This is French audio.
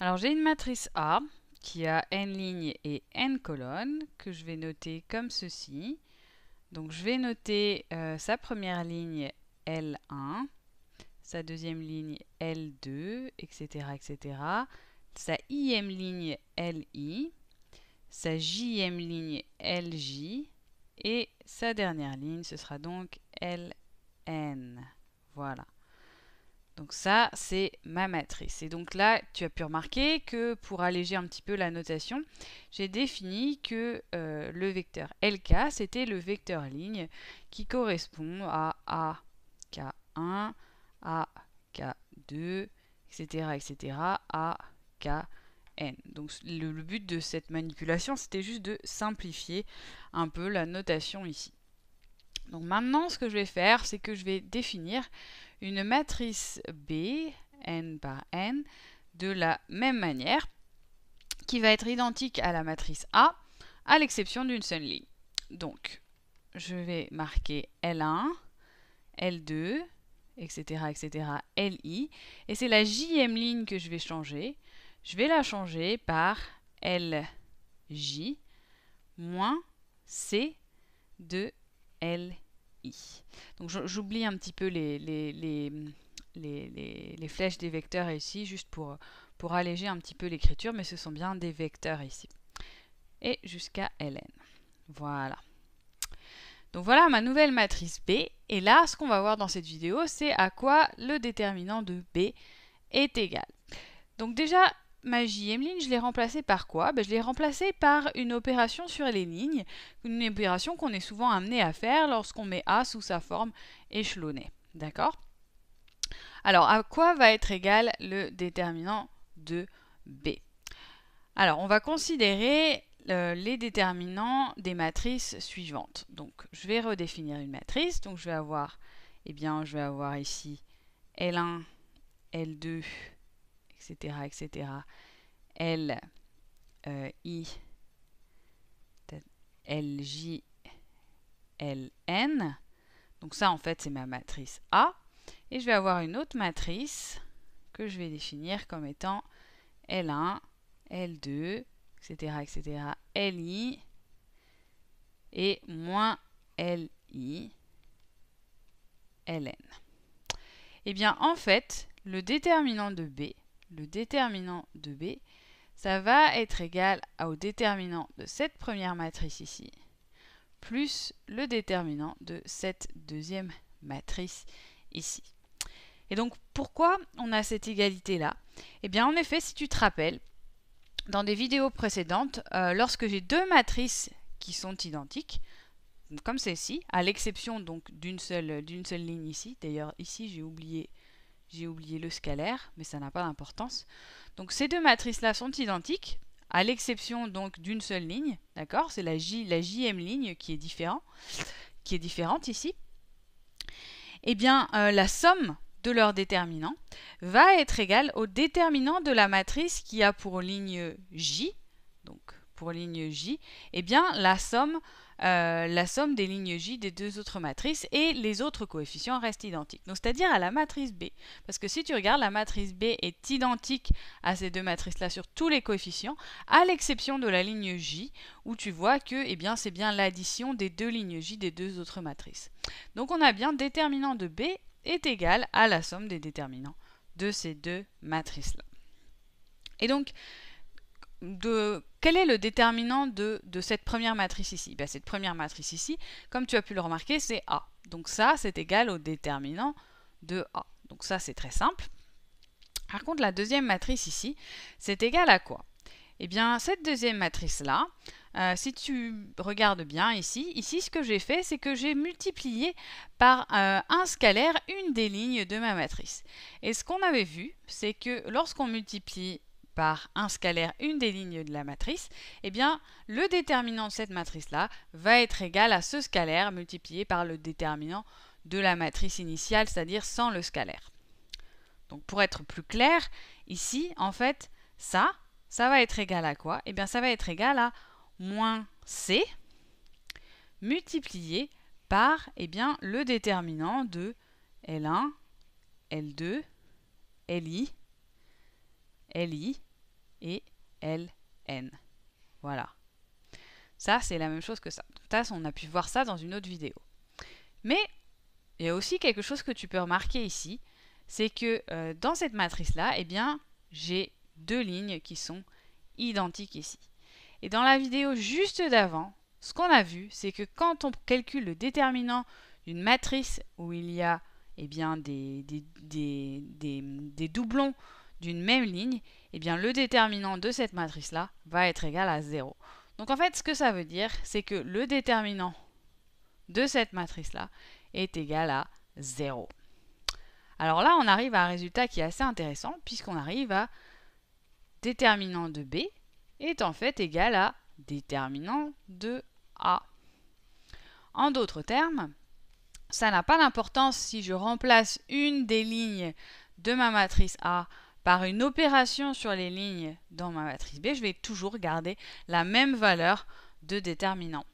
Alors j'ai une matrice A qui a n lignes et n colonnes que je vais noter comme ceci. Donc je vais noter euh, sa première ligne L1, sa deuxième ligne L2, etc. etc. sa im ligne Li, sa jm ligne LJ et sa dernière ligne, ce sera donc LN. Voilà. Donc ça, c'est ma matrice. Et donc là, tu as pu remarquer que pour alléger un petit peu la notation, j'ai défini que euh, le vecteur LK, c'était le vecteur ligne qui correspond à AK1, AK2, etc., etc., AKN. Donc le but de cette manipulation, c'était juste de simplifier un peu la notation ici. Donc maintenant, ce que je vais faire, c'est que je vais définir une matrice B, n par n, de la même manière, qui va être identique à la matrice A, à l'exception d'une seule ligne. Donc, je vais marquer L1, L2, etc., etc., Li, et c'est la JM ligne que je vais changer. Je vais la changer par LJ moins C de Li. Donc j'oublie un petit peu les, les, les, flèches des vecteurs ici, juste pour, pour alléger un petit peu l'écriture, mais ce sont bien des vecteurs ici. Et jusqu'à ln. Voilà. Donc voilà ma nouvelle matrice B. Et là, ce qu'on va voir dans cette vidéo, c'est à quoi le déterminant de B est égal. Donc déjà, magie ligne, je l'ai remplacée par quoi ben, Je l'ai remplacée par une opération sur les lignes, une opération qu'on est souvent amené à faire lorsqu'on met A sous sa forme échelonnée. D'accord Alors, à quoi va être égal le déterminant de B Alors, on va considérer euh, les déterminants des matrices suivantes. Donc, je vais redéfinir une matrice. Donc, je vais avoir, eh bien, je vais avoir ici L1, L2, etc., L, euh, I, L, J, L, N. Donc ça, en fait, c'est ma matrice A. Et je vais avoir une autre matrice que je vais définir comme étant L1, L2, etc., etc., Li et moins Li, Ln. Et eh bien, en fait, le déterminant de B, le déterminant de B, ça va être égal au déterminant de cette première matrice ici, plus le déterminant de cette deuxième matrice ici. Et donc pourquoi on a cette égalité là Eh bien en effet, si tu te rappelles, dans des vidéos précédentes, euh, lorsque j'ai deux matrices qui sont identiques, comme celle-ci, à l'exception donc d'une seule, d'une seule ligne ici, d'ailleurs ici j'ai oublié j'ai oublié le scalaire, mais ça n'a pas d'importance. Donc ces deux matrices-là sont identiques, à l'exception donc d'une seule ligne, d'accord C'est la, la JM ligne qui est, différent, qui est différente ici. Eh bien, euh, la somme de leurs déterminants va être égale au déterminant de la matrice qui a pour ligne J, donc pour ligne J, eh bien la somme euh, la somme des lignes J des deux autres matrices et les autres coefficients restent identiques. Donc c'est-à-dire à la matrice B. Parce que si tu regardes, la matrice B est identique à ces deux matrices-là sur tous les coefficients, à l'exception de la ligne J, où tu vois que eh bien, c'est bien l'addition des deux lignes J des deux autres matrices. Donc on a bien déterminant de B est égal à la somme des déterminants de ces deux matrices-là. Et donc, de quel est le déterminant de, cette première matrice ici ben, Cette première matrice ici, comme tu as pu le remarquer, c'est A. Donc ça, c'est égal au déterminant de A. Donc ça, c'est très simple. Par contre, la deuxième matrice ici, c'est égal à quoi Eh bien, cette deuxième matrice-là, euh, si tu regardes bien ici, ici, ce que j'ai fait, c'est que j'ai multiplié par euh, un scalaire une des lignes de ma matrice. Et ce qu'on avait vu, c'est que lorsqu'on multiplie par un scalaire, une des lignes de la matrice, eh bien, le déterminant de cette matrice-là va être égal à ce scalaire multiplié par le déterminant de la matrice initiale, c'est-à-dire sans le scalaire. Donc pour être plus clair, ici, en fait, ça, ça va être égal à quoi Eh bien, ça va être égal à moins C multiplié par eh bien, le déterminant de L1, L2, Li, Li et e LN. Voilà. Ça, c'est la même chose que ça. on a pu voir ça dans une autre vidéo. Mais il y a aussi quelque chose que tu peux remarquer ici, c'est que euh, dans cette matrice-là, eh bien, j'ai deux lignes qui sont identiques ici. Et dans la vidéo juste d'avant, ce qu'on a vu, c'est que quand on calcule le déterminant d'une matrice où il y a eh bien, des, des, des doublons d'une même ligne, eh bien le déterminant de cette matrice-là va être égal à 0. Donc en fait, ce que ça veut dire, c'est que le déterminant de cette matrice-là est égal à 0. Alors là, on arrive à un résultat qui est assez intéressant, puisqu'on arrive à déterminant de B est en fait égal à déterminant de A. En d'autres termes, ça n'a pas d'importance si je remplace une des lignes de ma matrice A par une opération sur les lignes dans ma matrice B, je vais toujours garder la même valeur de déterminant.